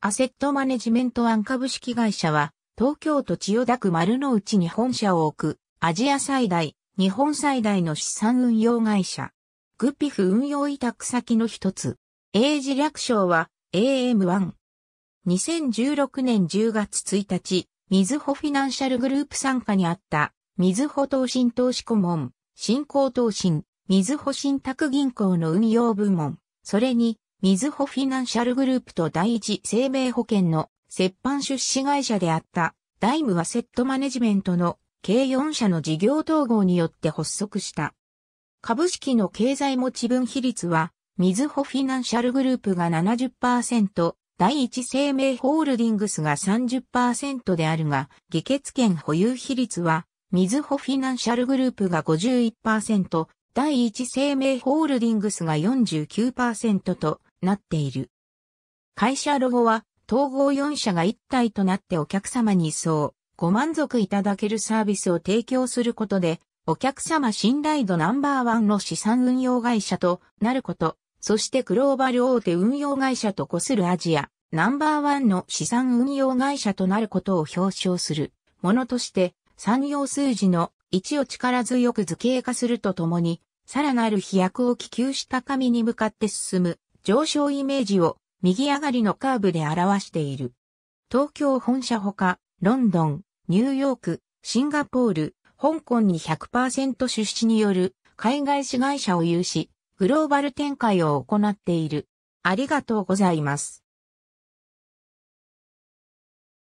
アセットマネジメント案株式会社は、東京都千代田区丸の内に本社を置く、アジア最大、日本最大の資産運用会社。グピフ運用委託先の一つ。英字略称は AM1。2016年10月1日、水穂フィナンシャルグループ参加にあった、水穂投信投資顧問、新興投信、水穂新信託銀行の運用部門、それに、水穂フィナンシャルグループと第一生命保険の折半出資会社であったダイムアセットマネジメントの計4社の事業統合によって発足した。株式の経済持ち分比率は、水穂フィナンシャルグループが70%、第一生命ホールディングスが30%であるが、議決権保有比率は、水穂フィナンシャルグループが51%、第一生命ホールディングスが49%と、なっている。会社ロゴは統合4社が一体となってお客様にそうご満足いただけるサービスを提供することで、お客様信頼度ナンバーワンの資産運用会社となること、そしてグローバル大手運用会社とこするアジア、ナンバーワンの資産運用会社となることを表彰するものとして、産業数字の1を力強く図形化するとともに、さらなる飛躍を希求した神に向かって進む上昇イメージを右上がりのカーブで表している。東京本社ほか、ロンドン、ニューヨーク、シンガポール、香港に100%出資による海外子会社を有し、グローバル展開を行っている。ありがとうございます。